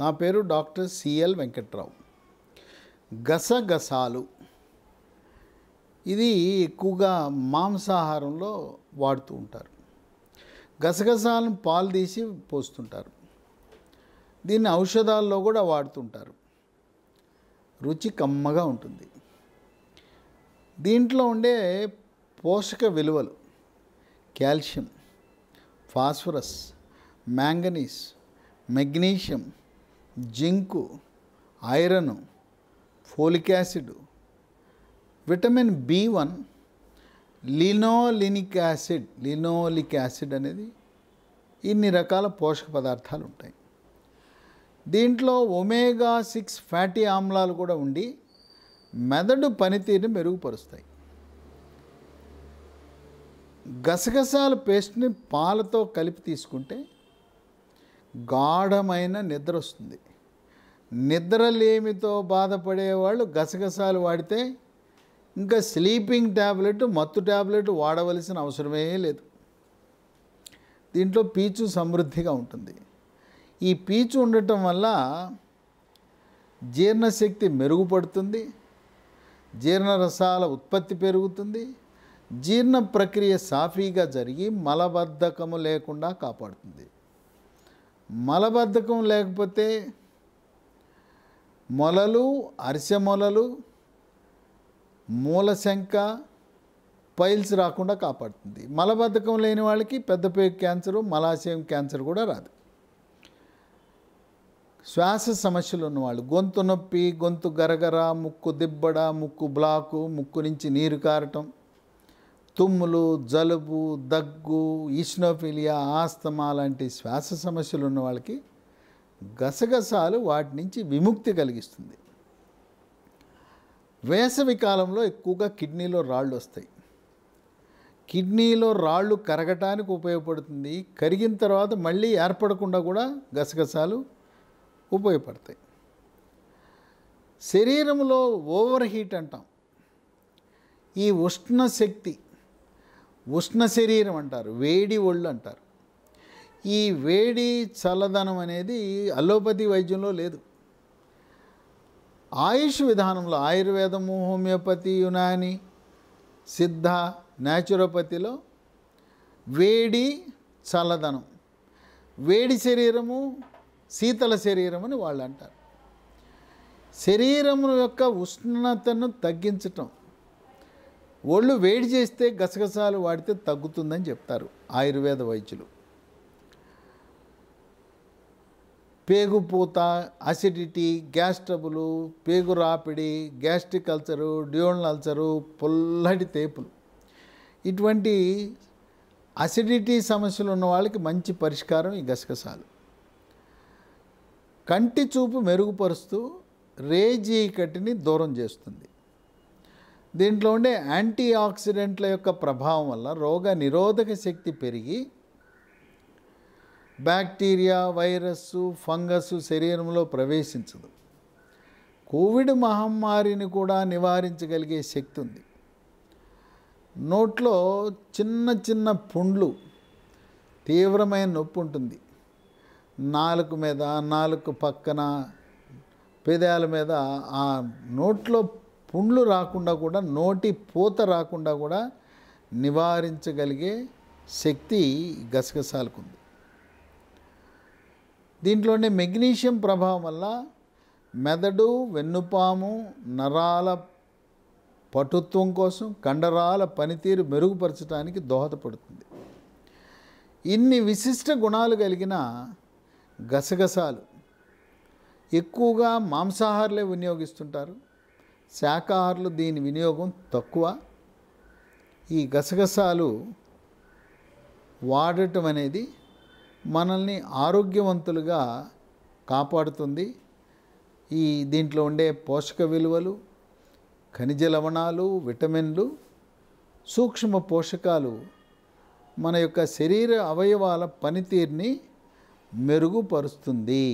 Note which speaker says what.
Speaker 1: నా పేరు doctor CL Venkatrao గసగసాలు ఇది ఎక్కువగా మాంసాహారంలో వాడుతూ ఉంటారు గసగసాలను పాలు తీసి పోస్తుంటారు దీన్ని ఔషధాల్లో కూడా వాడుతుంటారు రుచి కమ్మగా ఉంటుంది దీంట్లో ఉండే పోషక విలువలు calcium phosphorus manganese magnesium zinc iron folic acid vitamin B one linolenic acid linoleic acid అనేది ఇన్ని రకాల పోషక పదార్థాలు ఉంటాయి దీంట్లో ఒమేగా సిక్స్ ఫ్యాటీ ఆమ్లాలు కూడా ఉండి మెదడు పనితీరుని మెరుగుపరుస్తాయి గసగసాల పేస్ట్ని పాలతో కలిపి తీసుకుంటే గాఢమైన నిద్ర వస్తుంది నిద్రలేమితో బాధపడేవాళ్ళు గసగసాలు వాడితే ఇంకా స్లీపింగ్ ట్యాబ్లెట్ మత్తు ట్యాబ్లెట్ వాడవలసిన అవసరమే లేదు దీంట్లో పీచు సమృద్ధిగా ఉంటుంది ఈ పీచు ఉండటం వల్ల జీర్ణశక్తి మెరుగుపడుతుంది జీర్ణరసాల ఉత్పత్తి పెరుగుతుంది జీర్ణ ప్రక్రియ సాఫీగా జరిగి మలబద్ధకము లేకుండా కాపాడుతుంది మలబద్ధకం లేకపోతే మొలలు అరిసె మొలలు మూలశంక పైల్స్ రాకుండా కాపాడుతుంది మలబద్ధకం లేని వాళ్ళకి పెద్దపేగు క్యాన్సరు మలాశయం క్యాన్సర్ కూడా రాదు శ్వాస సమస్యలు ఉన్నవాళ్ళు గొంతు నొప్పి గొంతు గరగర ముక్కు దిబ్బడ ముక్కు బ్లాకు ముక్కు నుంచి నీరు కారటం తుమ్ములు జలుబు దగ్గు ఈస్నోఫిలియా ఆస్తమా లాంటి శ్వాస సమస్యలు ఉన్న వాళ్ళకి గసగసాలు వాటి నుంచి విముక్తి కలిగిస్తుంది వేసవి కాలంలో ఎక్కువగా కిడ్నీలో రాళ్ళు వస్తాయి కిడ్నీలో రాళ్ళు కరగటానికి ఉపయోగపడుతుంది కరిగిన తర్వాత మళ్ళీ ఏర్పడకుండా కూడా గసగసాలు ఉపయోగపడతాయి శరీరంలో ఓవర్ హీట్ అంటాం ఈ ఉష్ణ శక్తి ఉష్ణ శరీరం అంటారు వేడి ఒళ్ళు అంటారు ఈ వేడి చల్లదనం అనేది అలోపతి వైద్యంలో లేదు ఆయుష్ విధానంలో ఆయుర్వేదము హోమియోపతి యునాని సిద్ధ న్యాచురోపతిలో వేడి చల్లదనం వేడి శరీరము శీతల శరీరం అని వాళ్ళు అంటారు శరీరం యొక్క ఉష్ణతను తగ్గించటం ఒళ్ళు వేడి చేస్తే గసగసాలు వాడితే తగ్గుతుందని చెప్తారు ఆయుర్వేద వైద్యులు పేగుపూత అసిడిటీ గ్యాస్ ట్రబులు పేగు రాపిడి గ్యాస్ట్రిక్ అల్సరు డ్యూన్ అల్సరు పొల్లటి తేపులు ఇటువంటి అసిడిటీ సమస్యలు ఉన్న వాళ్ళకి మంచి పరిష్కారం ఈ గసగసాలు కంటి చూపు మెరుగుపరుస్తూ రేజీ కట్టిని దూరం చేస్తుంది దీంట్లో ఉండే యాంటీ ఆక్సిడెంట్ల యొక్క ప్రభావం వల్ల రోగ నిరోధక శక్తి పెరిగి బ్యాక్టీరియా వైరస్ ఫంగస్ శరీరంలో ప్రవేశించదు కోవిడ్ మహమ్మారిని కూడా నివారించగలిగే శక్తి ఉంది నోట్లో చిన్న చిన్న పుండ్లు తీవ్రమైన నొప్పి ఉంటుంది నాలుగు మీద నాలుగు పక్కన పెదాల మీద ఆ నోట్లో పుండ్లు రాకుండా కూడా నోటి పూత రాకుండా కూడా నివారించగలిగే శక్తి గసగసాలకు ఉంది దీంట్లోనే మెగ్నీషియం ప్రభావం వల్ల మెదడు వెన్నుపాము నరాల పటుత్వం కోసం కండరాల పనితీరు మెరుగుపరచడానికి దోహదపడుతుంది ఇన్ని విశిష్ట గుణాలు కలిగిన గసగసాలు ఎక్కువగా మాంసాహారులే వినియోగిస్తుంటారు శాకాహారులు దీని వినియోగం తక్కువ ఈ గసగసాలు వాడటం అనేది మనల్ని ఆరోగ్యవంతులుగా కాపాడుతుంది ఈ దీంట్లో ఉండే పోషక విలువలు ఖనిజ లవణాలు విటమిన్లు సూక్ష్మ పోషకాలు మన యొక్క శరీర అవయవాల పనితీరుని మెరుగుపరుస్తుంది